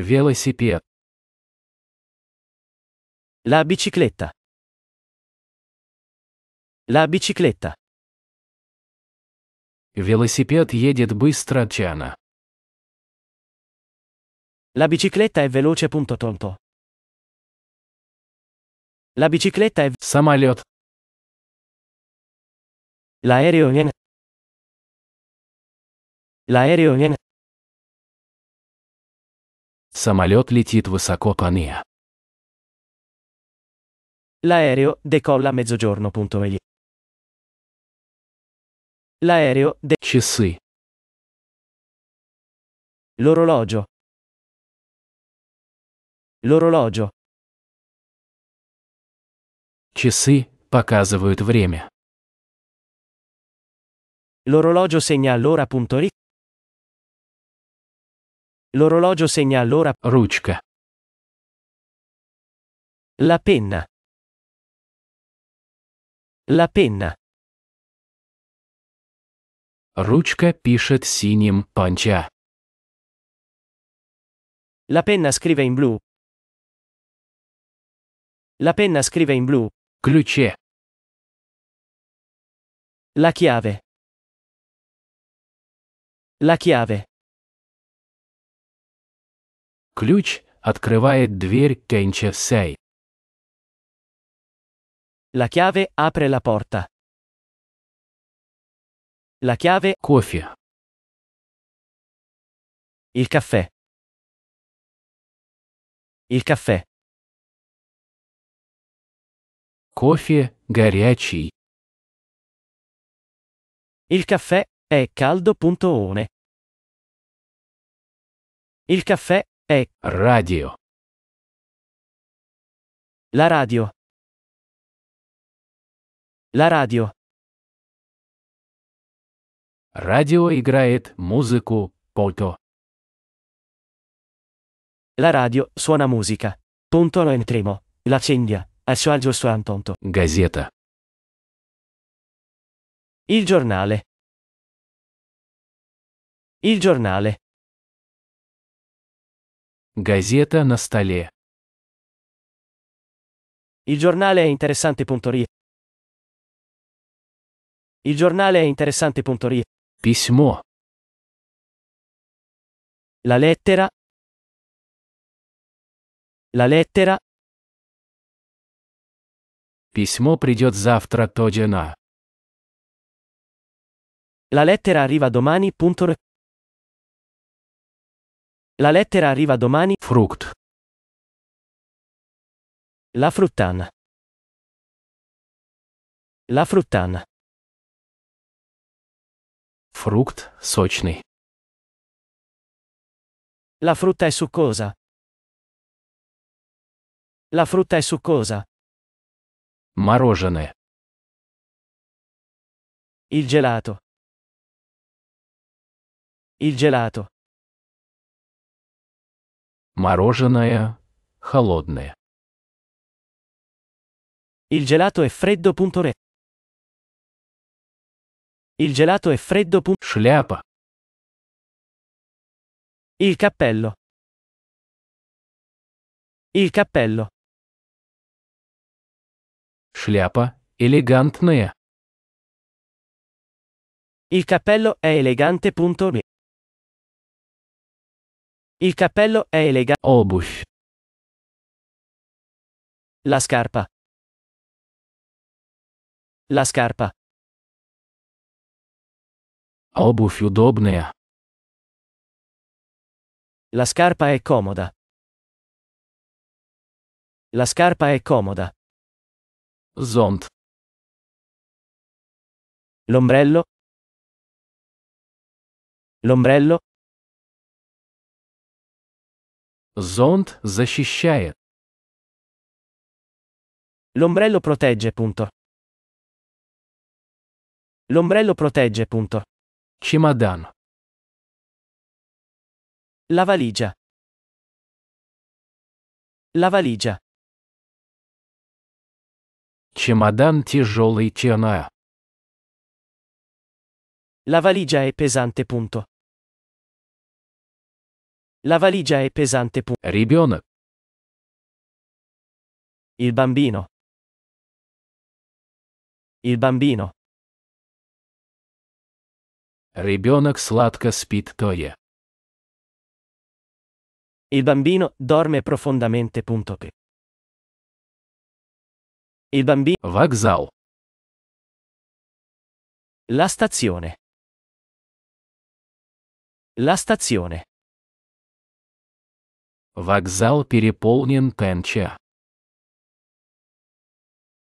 Велосипед. La bicicletta. La bicicletta. Велосипед едет быстро, Чана. La bicicletta è veloce. punto Tonto. La bicicletta è... Самолет. L'aereo viene. L'aereo viene. Самолет летит высоко по НИА. L'aereo decolla a mezzogiorno. Egli. L'aereo de... Часы. L'orologio. L'orologio. Часы показывают время. L'orologio segna l'ora. Ri. L'orologio segna allora Ruchka. La penna. La penna. Ручка пишет синим pancia. La penna scrive in blu. La penna scrive in blu. Cluce. La chiave. La chiave. Ключ открывает дверь Кенче Сей. La chiave apre la porta. La chiave Кофе. Il caffè. Il caffè. Кофе горячий. Il caffè è caldo. One. Il caffè è ecco. radio. La radio. La radio. Radio играет музыку, Polto. La radio suona musica. Punto lo entremo. La cinghia, al suo algio suan Il giornale. Il giornale. Газета на столе. Il giornale è interessante. interessante.ri. Il giornale è interessante. interessante.ri. Письмо. La lettera. La lettera. Письмо придет завтра, Тоджена. La lettera arriva domani. Punto domani.re. La lettera arriva domani. Frucht. La fruttana. La fruttana. Frucht сочный. La frutta è succosa. La frutta è succosa. Мороженое. Il gelato. Il gelato. Мороженое холодное. Il gelato è freddo. Re. Il gelato è freddo. Шляпа. Il cappello. Il cappello. Шляпа элегантная. Il cappello è elegante. Re. Il cappello è elegante. Obush. La scarpa. La scarpa. Обувь удобная. La scarpa è comoda. La scarpa è comoda. Zont. L'ombrello. L'ombrello. Зонт защищает. L'ombrello protegge. Punto. L'ombrello protegge. Punto. Чемодан. La valigia. La valigia. Чемодан тяжелый тяна. La valigia è pesante. Punto. La valigia è pesante. Ребенок. Il bambino. Il bambino. Ребенок slatka спит тое. Il bambino dorme profondamente. Punto p. Il bambino. Вокзал. La stazione. La stazione. Вокзал переполнен ТНЧ.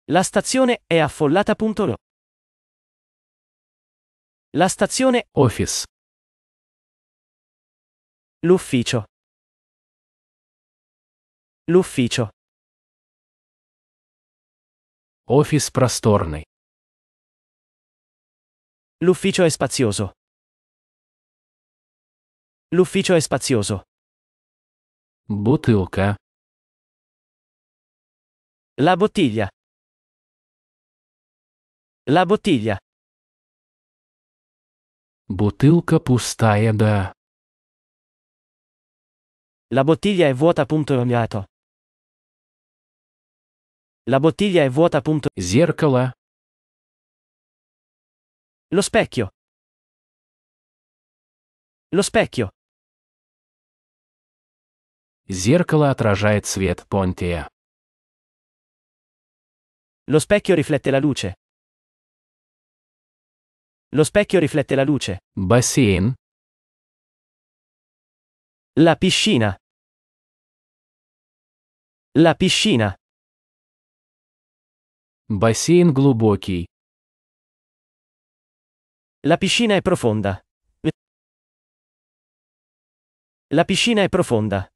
La stazione è affollata.ro. La stazione Office. L'ufficio. L'ufficio. Office просторный. L'ufficio è spazioso. L'ufficio è spazioso. Бутылка. La bottiglia. La bottiglia. Бутылка пустая, да. La bottiglia è vuota. punto Ognato. La bottiglia è vuota. punto... Зеркало. Lo specchio. Lo specchio. Зеркало отражает свет Понтия. Lo specchio riflette la luce. Lo specchio riflette la luce. Бассейн. La piscina. La piscina. Бассейн глубокий. La piscina è profonda. La piscina è profonda.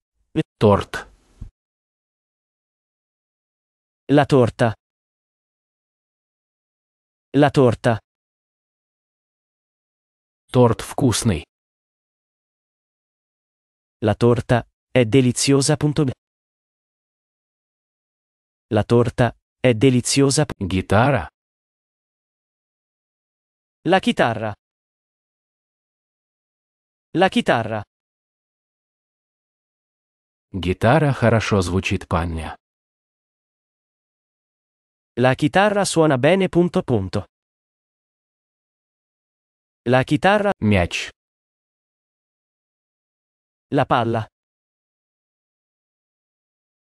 Tort. La torta. La torta. Торт вкусный. La torta è deliziosa. La torta è deliziosa. Chitarra. La chitarra. La chitarra. Chitarra хорошо звучит пання. La chitarra suona bene. Punto punto. La chitarra. Мяч. La palla.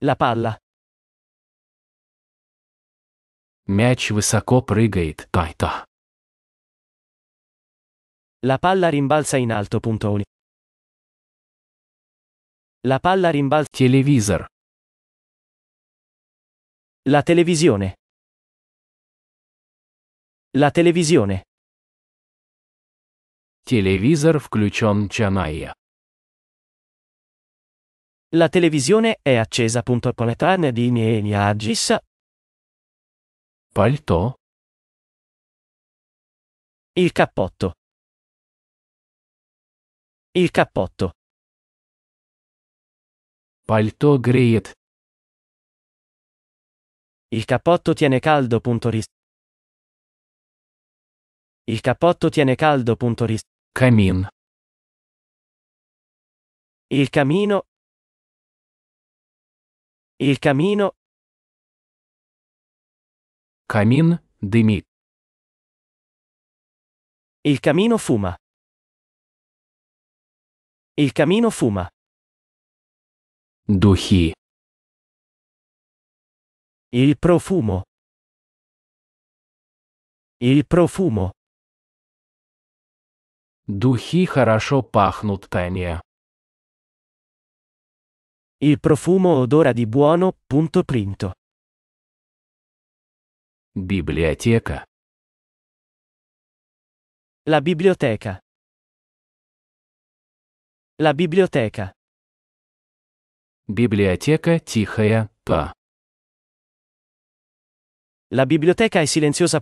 La palla. Мяч высоко прыгает. Тайта. La palla rimbalza in alto. Punto 1. La palla rimbalza. Televisor. La televisione. La televisione. Televisor включен Чаная. La televisione è accesa. Ponetan di Nienia Agis. Пальто. Il cappotto. Il cappotto. Пальто греет. Il cappotto tiene caldo. Ris- Il cappotto tiene caldo. Ris- Камин. Il camino. Il camino. Камин дымит. Il camino fuma. Il camino fuma. Духи. Il profumo. Il profumo. Духи хорошо пахнут, Таня. Il profumo odora di buono, punto printo. Biblioteca. La biblioteca. La biblioteca. Biblioteca Тихая, Па. La biblioteca è silenziosa.